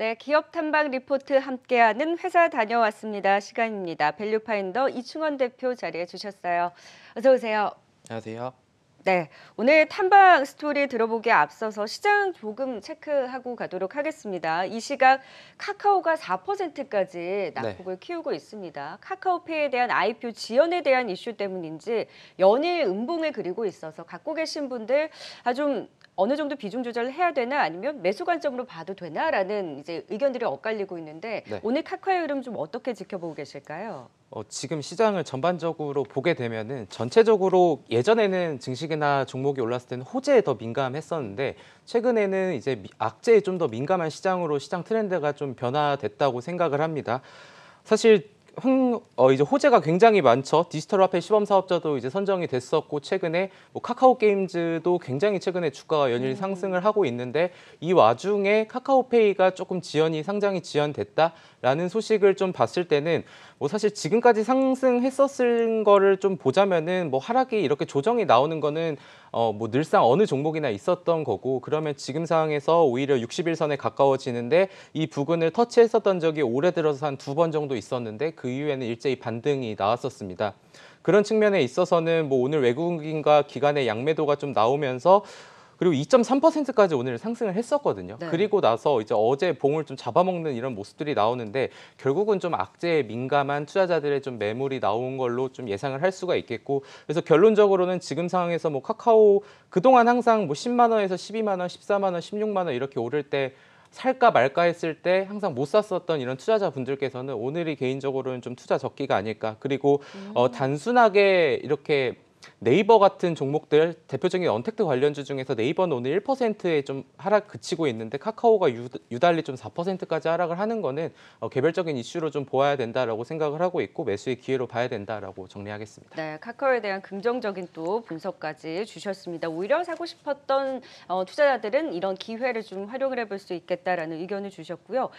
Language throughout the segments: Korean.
네, 기업 탐방 리포트 함께하는 회사 다녀왔습니다. 시간입니다. 밸류파인더 이충원 대표 자리해 주셨어요. 어서 오세요. 안녕하세요. 네, 오늘 탐방 스토리 들어보기에 앞서서 시장 조금 체크하고 가도록 하겠습니다. 이 시각 카카오가 4%까지 낙폭을 네. 키우고 있습니다. 카카오페이에 대한 IPO 지연에 대한 이슈 때문인지 연일 음봉을 그리고 있어서 갖고 계신 분들 아좀 어느 정도 비중 조절을 해야 되나 아니면 매수 관점으로 봐도 되나라는 이제 의견들이 엇갈리고 있는데 네. 오늘 카카의 흐름 좀 어떻게 지켜보고 계실까요? 어, 지금 시장을 전반적으로 보게 되면은 전체적으로 예전에는 증식이나 종목이 올랐을 때는 호재에 더 민감했었는데 최근에는 이제 악재에 좀 더 민감한 시장으로 시장 트렌드가 좀 변화됐다고 생각을 합니다. 사실 흥, 어, 이제 호재가 굉장히 많죠. 디지털 화폐 시범 사업자도 이제 선정이 됐었고 최근에 뭐 카카오 게임즈도 굉장히 최근에 주가가 연일 음, 음. 상승을 하고 있는데 이 와중에 카카오페이가 조금 지연이 상장이 지연됐다라는 소식을 좀 봤을 때는 뭐 사실 지금까지 상승했었을 거를 좀 보자면은 뭐 하락이 이렇게 조정이 나오는 거는 어, 뭐 늘상 어느 종목이나 있었던 거고 그러면 지금 상황에서 오히려 60일선에 가까워지는데 이 부근을 터치했었던 적이 올해 들어서 한 두 번 정도 있었는데 그 이후에는 일제히 반등이 나왔었습니다. 그런 측면에 있어서는 뭐 오늘 외국인과 기관의 양매도가 좀 나오면서 그리고 2.3%까지 오늘 상승을 했었거든요. 네. 그리고 나서 이제 어제 봉을 좀 잡아먹는 이런 모습들이 나오는데 결국은 좀 악재에 민감한 투자자들의 좀 매물이 나온 걸로 좀 예상을 할 수가 있겠고 그래서 결론적으로는 지금 상황에서 뭐 카카오 그동안 항상 뭐 10만 원에서 12만 원, 14만 원, 16만 원 이렇게 오를 때 살까 말까 했을 때 항상 못 샀었던 이런 투자자분들께서는 오늘이 개인적으로는 좀 투자 적기가 아닐까. 그리고 어, 음. 어, 단순하게 이렇게 네이버 같은 종목들 대표적인 언택트 관련주 중에서 네이버는 오늘 1%에 좀 하락 그치고 있는데 카카오가 유, 달리좀 4%까지 하락을 하는 거는 어, 개별적인 이슈로 좀 보아야 된다라고 생각을 하고 있고 매수의 기회로 봐야 된다라고 정리하겠습니다. 네, 카카오에 대한 긍정적인 또 분석까지 주셨습니다. 오히려 사고 싶었던 어, 투자자들은 이런 기회를 좀 활용을 해볼 수 있겠다라는 의견을 주셨고요.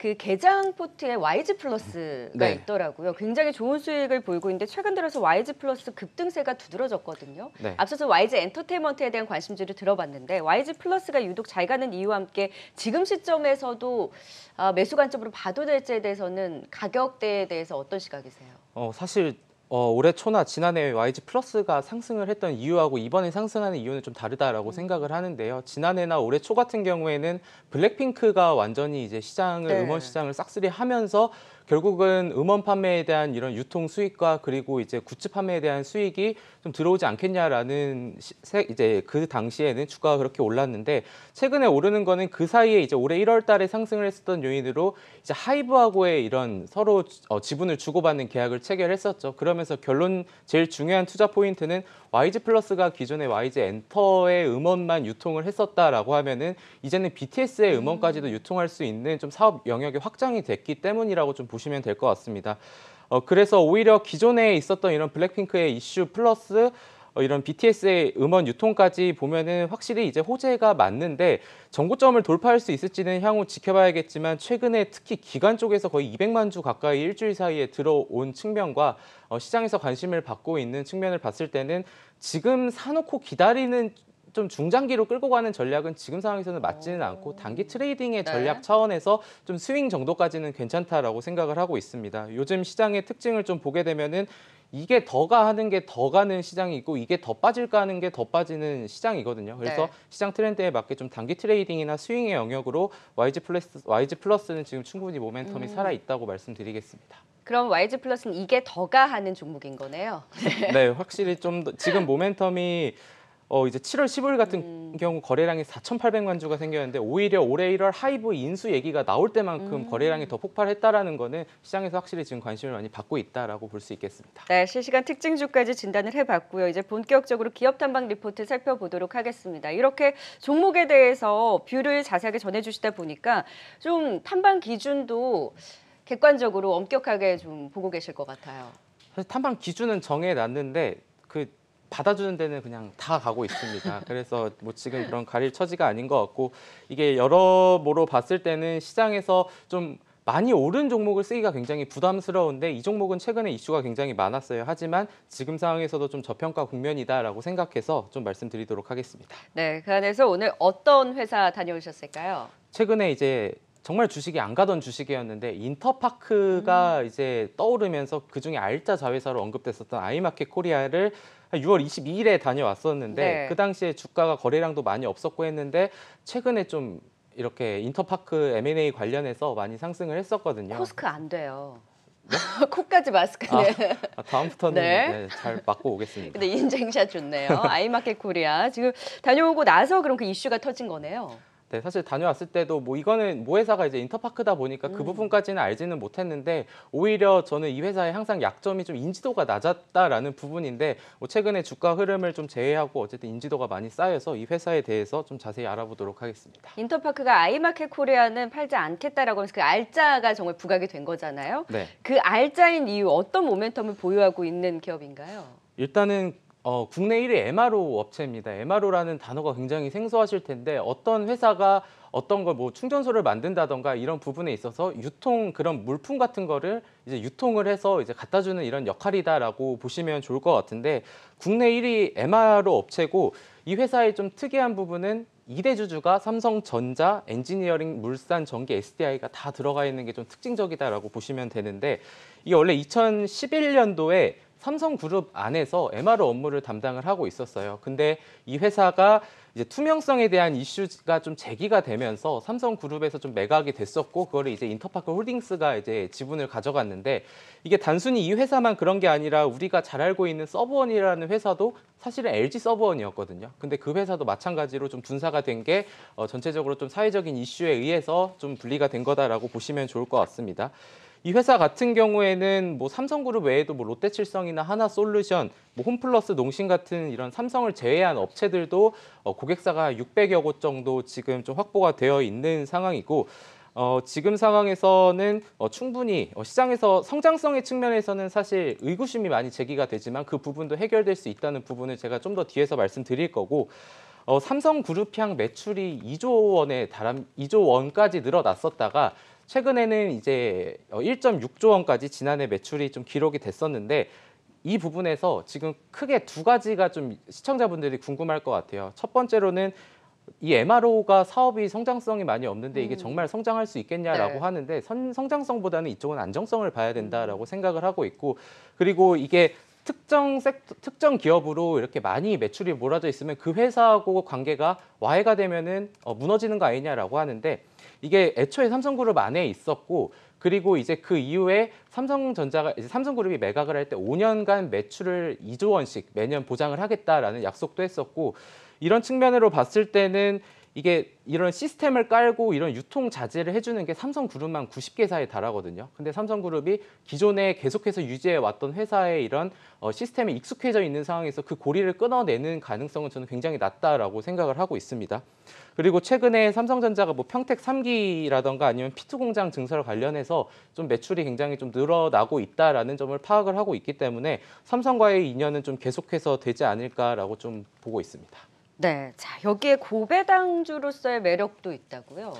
그 개장 포트에 YG 플러스가 네. 있더라고요. 굉장히 좋은 수익을 보이고 있는데 최근 들어서 YG 플러스 급등세가 두드러졌거든요. 네. 앞서서 YG 엔터테인먼트에 대한 관심지를 들어봤는데 YG 플러스가 유독 잘 가는 이유와 함께 지금 시점에서도 어, 매수 관점으로 봐도 될지에 대해서는 가격대에 대해서 어떤 시각이세요? 어, 사실 어, 올해 초나 지난해 에 YG 플러스가 상승을 했던 이유하고 이번에 상승하는 이유는 좀 다르다라고 음. 생각을 하는데요. 지난해나 올해 초 같은 경우에는 블랙핑크가 완전히 이제 시장을 네. 음원 시장을 싹쓸이 하면서 결국은 음원 판매에 대한 이런 유통 수익과 그리고 이제 굿즈 판매에 대한 수익이 좀 들어오지 않겠냐라는 시, 이제 그 당시에는 주가가 그렇게 올랐는데 최근에 오르는 거는 그 사이에 이제 올해 1월 달에 상승을 했었던 요인으로 이제 하이브하고의 이런 서로 어, 지분을 주고받는 계약을 체결했었죠. 그러면서 결론 제일 중요한 투자 포인트는 YG 플러스가 기존의 YG 엔터의 음원만 유통을 했었다라고 하면은 이제는 BTS의 음원까지도 음. 유통할 수 있는 좀 사업 영역이 확장이 됐기 때문이라고 좀 보시 보시면 될 것 같습니다. 어, 그래서 오히려 기존에 있었던 이런 블랙핑크의 이슈 플러스 어, 이런 BTS의 음원 유통까지 보면은 확실히 이제 호재가 맞는데 정고점을 돌파할 수 있을지는 향후 지켜봐야겠지만 최근에 특히 기관 쪽에서 거의 200만 주 가까이 일주일 사이에 들어온 측면과 어, 시장에서 관심을 받고 있는 측면을 봤을 때는 지금 사놓고 기다리는 좀 중장기로 끌고 가는 전략은 지금 상황에서는 맞지는 않고 단기 트레이딩의 네. 전략 네. 차원에서 좀 스윙 정도까지는 괜찮다라고 생각을 하고 있습니다. 요즘 시장의 특징을 좀 보게 되면은 이게 더가 하는 게 더 가는 시장이 있고 이게 더 빠질까 하는 게 더 빠지는 시장이거든요. 네. 그래서 네. 시장 트렌드에 맞게 좀 단기 트레이딩이나 스윙의 영역으로 YG 플러스 YG 플러스는 지금 충분히 모멘텀이 음. 살아 있다고 말씀드리겠습니다. 그럼 YG 플러스는 이게 더가 하는 종목인 거네요. 네, 확실히 좀 지금 모멘텀이 어 이제 7월 15일 같은 음. 경우 거래량이 4,800만 주가 생겼는데 오히려 올해 1월 하이브 인수 얘기가 나올 때만큼 음. 거래량이 더 폭발했다라는 거는 시장에서 확실히 지금 관심을 많이 받고 있다라고 볼 수 있겠습니다. 네, 실시간 특징주까지 진단을 해봤고요. 이제 본격적으로 기업 탐방 리포트 살펴보도록 하겠습니다. 이렇게 종목에 대해서 뷰를 자세하게 전해주시다 보니까 좀 탐방 기준도 객관적으로 엄격하게 좀 보고 계실 것 같아요. 사실 탐방 기준은 정해놨는데 그 받아주는 데는 그냥 다 가고 있습니다. 그래서 뭐 지금 그런 가릴 처지가 아닌 것 같고 이게 여러모로 봤을 때는 시장에서 좀 많이 오른 종목을 쓰기가 굉장히 부담스러운데 이 종목은 최근에 이슈가 굉장히 많았어요. 하지만 지금 상황에서도 좀 저평가 국면이다라고 생각해서 좀 말씀드리도록 하겠습니다. 네, 그 안에서 오늘 어떤 회사 다녀오셨을까요? 최근에 이제 정말 주식이 안 가던 주식이었는데 인터파크가 음. 이제 떠오르면서 그중에 알짜 자회사로 언급됐었던 아이마켓 코리아를 6월 22일에 다녀왔었는데 네. 그 당시에 주가가 거래량도 많이 없었고 했는데 최근에 좀 이렇게 인터파크 M&A 관련해서 많이 상승을 했었거든요. 코스크 안 돼요. 네? 코까지 마스크. 아, 네. 아, 다음부터는 네. 네, 잘 맞고 오겠습니다. 근데 인증샷 좋네요. 아이마켓 코리아 지금 다녀오고 나서 그럼 그 이슈가 터진 거네요. 네, 사실 다녀왔을 때도 뭐 이거는 모 뭐 회사가 이제 인터파크다 보니까 그 음. 부분까지는 알지는 못했는데 오히려 저는 이 회사의 항상 약점이 좀 인지도가 낮았다라는 부분인데 뭐 최근에 주가 흐름을 좀 제외하고 어쨌든 인지도가 많이 쌓여서 이 회사에 대해서 좀 자세히 알아보도록 하겠습니다. 인터파크가 아이마켓 코리아는 팔지 않겠다라고 하면서 그 알짜가 정말 부각이 된 거잖아요. 네. 그 알짜인 이유 어떤 모멘텀을 보유하고 있는 기업인가요? 일단은 어, 국내 1위 MRO 업체입니다. MRO라는 단어가 굉장히 생소하실 텐데 어떤 회사가 어떤 걸 뭐 충전소를 만든다던가 이런 부분에 있어서 유통 그런 물품 같은 거를 이제 유통을 해서 이제 갖다 주는 이런 역할이다라고 보시면 좋을 것 같은데 국내 1위 MRO 업체고 이 회사의 좀 특이한 부분은 이대 주주가 삼성전자, 엔지니어링, 물산, 전기, SDI가 다 들어가 있는 게 좀 특징적이다라고 보시면 되는데 이게 원래 2011년도에 삼성그룹 안에서 MR 업무를 담당을 하고 있었어요. 근데 이 회사가 이제 투명성에 대한 이슈가 좀 제기가 되면서 삼성그룹에서 좀 매각이 됐었고 그거를 이제 인터파크 홀딩스가 이제 지분을 가져갔는데 이게 단순히 이 회사만 그런 게 아니라 우리가 잘 알고 있는 서브원이라는 회사도 사실은 LG 서브원이었거든요. 근데 그 회사도 마찬가지로 좀 분사가 된 게 어 전체적으로 좀 사회적인 이슈에 의해서 좀 분리가 된 거다라고 보시면 좋을 것 같습니다. 이 회사 같은 경우에는 뭐 삼성그룹 외에도 뭐 롯데칠성이나 하나솔루션, 뭐 홈플러스 농심 같은 이런 삼성을 제외한 업체들도 어, 고객사가 600여 곳 정도 지금 좀 확보가 되어 있는 상황이고 어, 지금 상황에서는 어, 충분히 어, 시장에서 성장성의 측면에서는 사실 의구심이 많이 제기가 되지만 그 부분도 해결될 수 있다는 부분을 제가 좀 더 뒤에서 말씀드릴 거고 어, 삼성그룹향 매출이 2조 원에 달한 2조 원까지 늘어났었다가 최근에는 이제 1.6조 어, 원까지 지난해 매출이 좀 기록이 됐었는데 이 부분에서 지금 크게 두 가지가 좀 시청자분들이 궁금할 것 같아요. 첫 번째로는 이 MRO가 사업이 성장성이 많이 없는데 이게 음. 정말 성장할 수 있겠냐라고 네. 하는데 성장성보다는 이쪽은 안정성을 봐야 된다라고 음. 생각을 하고 있고 그리고 이게 특정 섹터, 특정 기업으로 이렇게 많이 매출이 몰아져 있으면 그 회사하고 관계가 와해가 되면은 어, 무너지는 거 아니냐라고 하는데 이게 애초에 삼성그룹 안에 있었고 그리고 이제 그 이후에 삼성전자가 이제 삼성그룹이 매각을 할 때 5년간 매출을 2조 원씩 매년 보장을 하겠다라는 약속도 했었고 이런 측면으로 봤을 때는 이게 이런 시스템을 깔고 이런 유통 자제를 해주는 게 삼성그룹만 90개사에 달하거든요. 근데 삼성그룹이 기존에 계속해서 유지해왔던 회사의 이런 어, 시스템에 익숙해져 있는 상황에서 그 고리를 끊어내는 가능성은 저는 굉장히 낮다라고 생각을 하고 있습니다. 그리고 최근에 삼성전자가 뭐 평택 3기라던가 아니면 피투 공장 증설 관련해서 좀 매출이 굉장히 좀 늘어나고 있다라는 점을 파악을 하고 있기 때문에 삼성과의 인연은 좀 계속해서 되지 않을까라고 좀 보고 있습니다. 네, 자 여기에 고배당주로서의 매력도 있다고요.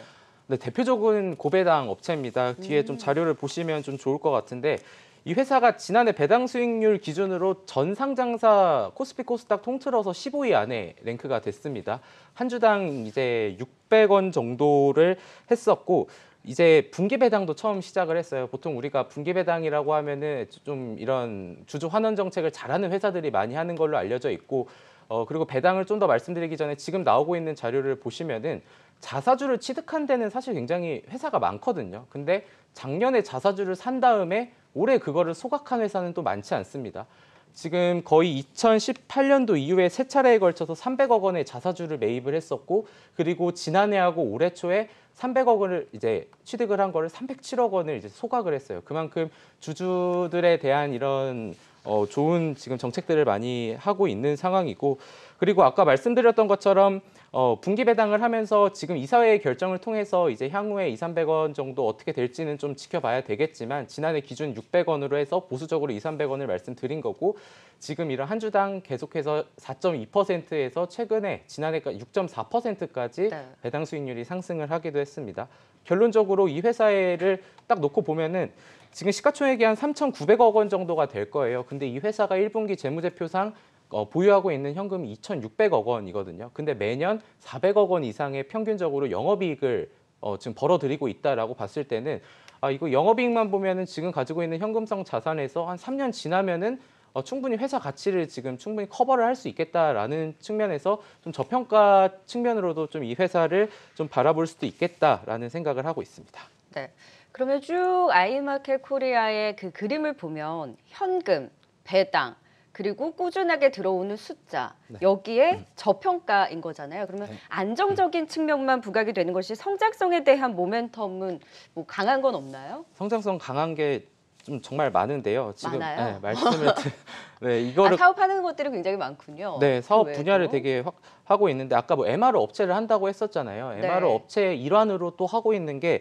네, 대표적인 고배당 업체입니다. 뒤에 음. 좀 자료를 보시면 좀 좋을 것 같은데 이 회사가 지난해 배당 수익률 기준으로 전 상장사 코스피 코스닥 통틀어서 15위 안에 랭크가 됐습니다. 한 주당 이제 600원 정도를 했었고 이제 분기 배당도 처음 시작을 했어요. 보통 우리가 분기 배당이라고 하면은 좀 이런 주주 환원 정책을 잘하는 회사들이 많이 하는 걸로 알려져 있고 어, 그리고 배당을 좀 더 말씀드리기 전에 지금 나오고 있는 자료를 보시면은 자사주를 취득한 데는 사실 굉장히 회사가 많거든요. 근데 작년에 자사주를 산 다음에 올해 그거를 소각한 회사는 또 많지 않습니다. 지금 거의 2018년도 이후에 세 차례에 걸쳐서 300억 원의 자사주를 매입을 했었고 그리고 지난해하고 올해 초에 300억 원을 이제 취득을 한 거를 307억 원을 이제 소각을 했어요. 그만큼 주주들에 대한 이런 어, 좋은 지금 정책들을 많이 하고 있는 상황이고 그리고 아까 말씀드렸던 것처럼 어, 분기 배당을 하면서 지금 이사회의 결정을 통해서 이제 향후에 2, 300원 정도 어떻게 될지는 좀 지켜봐야 되겠지만 지난해 기준 600원으로 해서 보수적으로 2, 300원을 말씀드린 거고 지금 이런 한 주당 계속해서 4.2%에서 최근에 지난해가 6.4%까지 네. 배당 수익률이 상승을 하기도 했습니다. 결론적으로 이 회사를 딱 놓고 보면은 지금 시가총액이 한 3,900억 원 정도가 될 거예요. 근데 이 회사가 1분기 재무제표상 어, 보유하고 있는 현금 2,600억 원이거든요. 근데 매년 400억 원 이상의 평균적으로 영업이익을 어, 지금 벌어들이고 있다라고 봤을 때는 아 이거 영업이익만 보면은 지금 가지고 있는 현금성 자산에서 한 3년 지나면은 어, 충분히 회사 가치를 지금 충분히 커버를 할 수 있겠다라는 측면에서 좀 저평가 측면으로도 좀 이 회사를 좀 바라볼 수도 있겠다라는 생각을 하고 있습니다. 네. 그러면 쭉 아이마켓 코리아의 그 그림을 보면 현금, 배당, 그리고 꾸준하게 들어오는 숫자 네. 여기에 음. 저평가인 거잖아요. 그러면 네. 안정적인 음. 측면만 부각이 되는 것이 성장성에 대한 모멘텀은 뭐 강한 건 없나요? 성장성 강한 게 좀 정말 많은데요. 지금 많아요? 네, 말씀을 네 이거를 아, 사업하는 것들이 굉장히 많군요. 네 그 사업 그 분야를 되게 확, 하고 있는데 아까 뭐 MR 업체를 한다고 했었잖아요. 네. MR 업체의 일환으로 또 하고 있는 게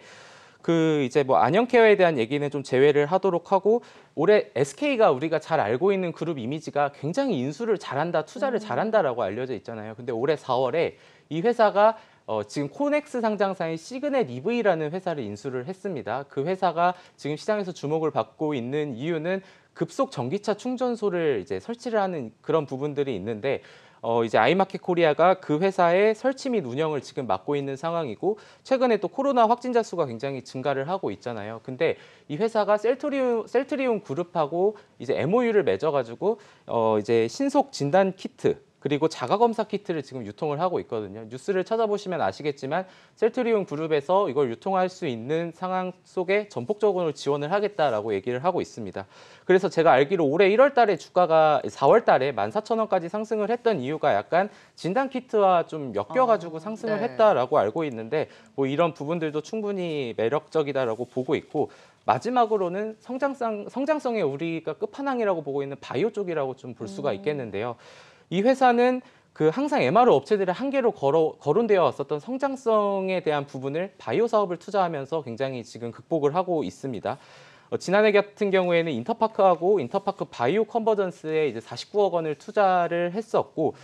그 이제 뭐 안영케어에 대한 얘기는 좀 제외를 하도록 하고 올해 SK가 우리가 잘 알고 있는 그룹 이미지가 굉장히 인수를 잘한다, 투자를 음. 잘한다라고 알려져 있잖아요. 근데 올해 4월에 이 회사가 어, 지금 코넥스 상장사인 시그넷 EV라는 회사를 인수를 했습니다. 그 회사가 지금 시장에서 주목을 받고 있는 이유는 급속 전기차 충전소를 이제 설치를 하는 그런 부분들이 있는데 어, 이제 아이마켓 코리아가 그 회사의 설치 및 운영을 지금 맡고 있는 상황이고 최근에 또 코로나 확진자 수가 굉장히 증가를 하고 있잖아요. 근데 이 회사가 셀트리온 셀트리온 그룹하고 이제 MOU를 맺어가지고 어, 이제 신속 진단 키트 그리고 자가 검사 키트를 지금 유통을 하고 있거든요. 뉴스를 찾아보시면 아시겠지만 셀트리온 그룹에서 이걸 유통할 수 있는 상황 속에 전폭적으로 지원을 하겠다라고 얘기를 하고 있습니다. 그래서 제가 알기로 올해 1월 달에 주가가 4월 달에 14,000원까지 상승을 했던 이유가 약간 진단 키트와 좀 엮여 가지고 아, 상승을 네. 했다라고 알고 있는데 뭐 이런 부분들도 충분히 매력적이다라고 보고 있고 마지막으로는 성장성 성장성에 우리가 끝판왕이라고 보고 있는 바이오 쪽이라고 좀 볼 수가 음. 있겠는데요. 음. 이 회사는 그 항상 MRO 업체들의 한계로 거로, 거론되어 왔었던 성장성에 대한 부분을 바이오 사업을 투자하면서 굉장히 지금 극복을 하고 있습니다. 어, 지난해 같은 경우에는 인터파크하고 인터파크 바이오 컨버전스에 이제 49억 원을 투자를 했었고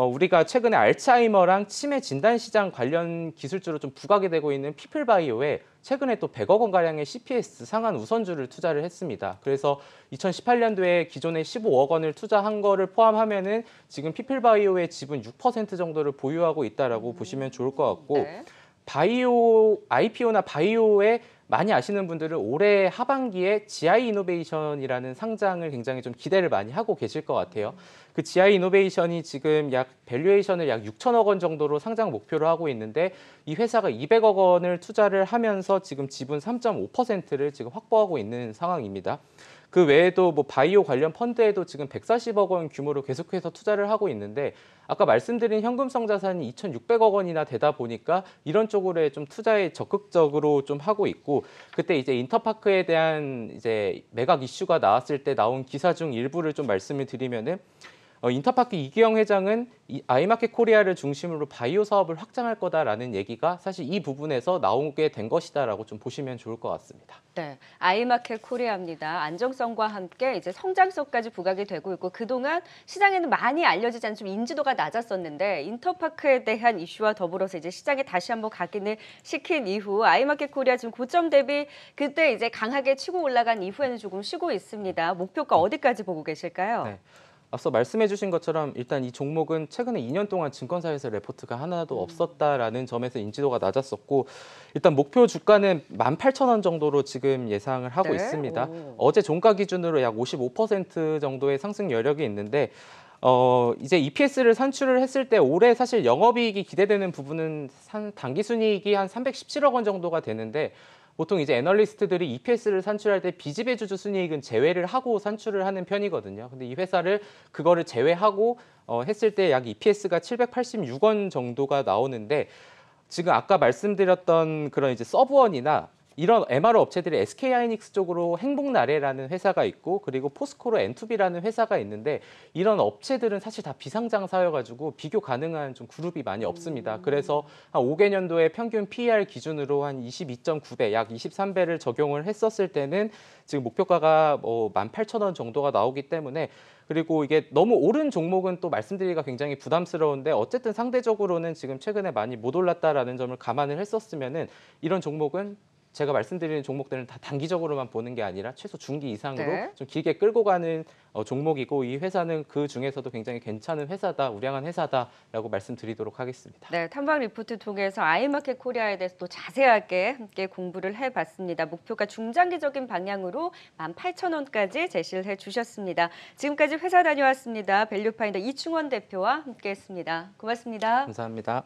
어, 우리가 최근에 알츠하이머랑 치매 진단 시장 관련 기술주로 좀 부각이 되고 있는 피플바이오에 최근에 또 100억 원 가량의 CPS 상한 우선주를 투자를 했습니다. 그래서 2018년도에 기존에 15억 원을 투자한 거를 포함하면은 지금 피플바이오의 지분 6% 정도를 보유하고 있다라고 음. 보시면 좋을 것 같고 네. 바이오 IPO나 바이오의 많이 아시는 분들은 올해 하반기에 GI 이노베이션이라는 상장을 굉장히 좀 기대를 많이 하고 계실 것 같아요. 그 GI 이노베이션이 지금 약 밸류에이션을 약 6천억 원 정도로 상장 목표로 하고 있는데 이 회사가 200억 원을 투자를 하면서 지금 지분 3.5%를 지금 확보하고 있는 상황입니다. 그 외에도 뭐 바이오 관련 펀드에도 지금 140억 원 규모로 계속해서 투자를 하고 있는데 아까 말씀드린 현금성 자산이 2,600억 원이나 되다 보니까 이런 쪽으로 좀 투자에 적극적으로 좀 하고 있고 그때 이제 인터파크에 대한 이제 매각 이슈가 나왔을 때 나온 기사 중 일부를 좀 말씀을 드리면은 어, 인터파크 이기영 회장은 이 아이마켓 코리아를 중심으로 바이오 사업을 확장할 거다라는 얘기가 사실 이 부분에서 나오게 된 것이다라고 좀 보시면 좋을 것 같습니다. 네, 아이마켓 코리아입니다. 안정성과 함께 이제 성장성까지 부각이 되고 있고 그동안 시장에는 많이 알려지지 않지만 인지도가 낮았었는데 인터파크에 대한 이슈와 더불어서 이제 시장에 다시 한번 각인을 시킨 이후 아이마켓 코리아 지금 고점 대비 그때 이제 강하게 치고 올라간 이후에는 조금 쉬고 있습니다. 목표가 어디까지 보고 계실까요? 네. 앞서 말씀해주신 것처럼 일단 이 종목은 최근에 2년 동안 증권사에서 레포트가 하나도 음. 없었다라는 점에서 인지도가 낮았었고 일단 목표 주가는 18,000원 정도로 지금 예상을 하고 네? 있습니다. 오. 어제 종가 기준으로 약 55% 정도의 상승 여력이 있는데 어, 이제 EPS를 산출을 했을 때 올해 사실 영업이익이 기대되는 부분은 산, 단기순이익이 한 317억 원 정도가 되는데 보통 이제 애널리스트들이 EPS를 산출할 때 비지배 주주 순이익은 제외를 하고 산출을 하는 편이거든요. 근데 이 회사를 그거를 제외하고 어, 했을 때 약 EPS가 786원 정도가 나오는데 지금 아까 말씀드렸던 그런 이제 서브원이나 이런 m r 업체들이 SK 하이닉스 쪽으로 행복나래라는 회사가 있고 그리고 포스코로 엔투비라는 회사가 있는데 이런 업체들은 사실 다 비상장사여가지고 비교 가능한 좀 그룹이 많이 없습니다. 음. 그래서 한 5개년도에 평균 PER 기준으로 한 22.9배, 약 23배를 적용을 했었을 때는 지금 목표가가 뭐 18,000원 정도가 나오기 때문에 그리고 이게 너무 오른 종목은 또 말씀드리기가 굉장히 부담스러운데 어쨌든 상대적으로는 지금 최근에 많이 못 올랐다라는 점을 감안을 했었으면은 이런 종목은 제가 말씀드리는 종목들은 다 단기적으로만 보는 게 아니라 최소 중기 이상으로 네. 좀 길게 끌고 가는 어, 종목이고 이 회사는 그 중에서도 굉장히 괜찮은 회사다, 우량한 회사다라고 말씀드리도록 하겠습니다. 네, 탐방 리포트 통해서 아이마켓 코리아에 대해서 또 자세하게 함께 공부를 해봤습니다. 목표가 중장기적인 방향으로 18,000원까지 제시를 해주셨습니다. 지금까지 회사 다녀왔습니다. 밸류파인더 이충원 대표와 함께했습니다. 고맙습니다. 감사합니다.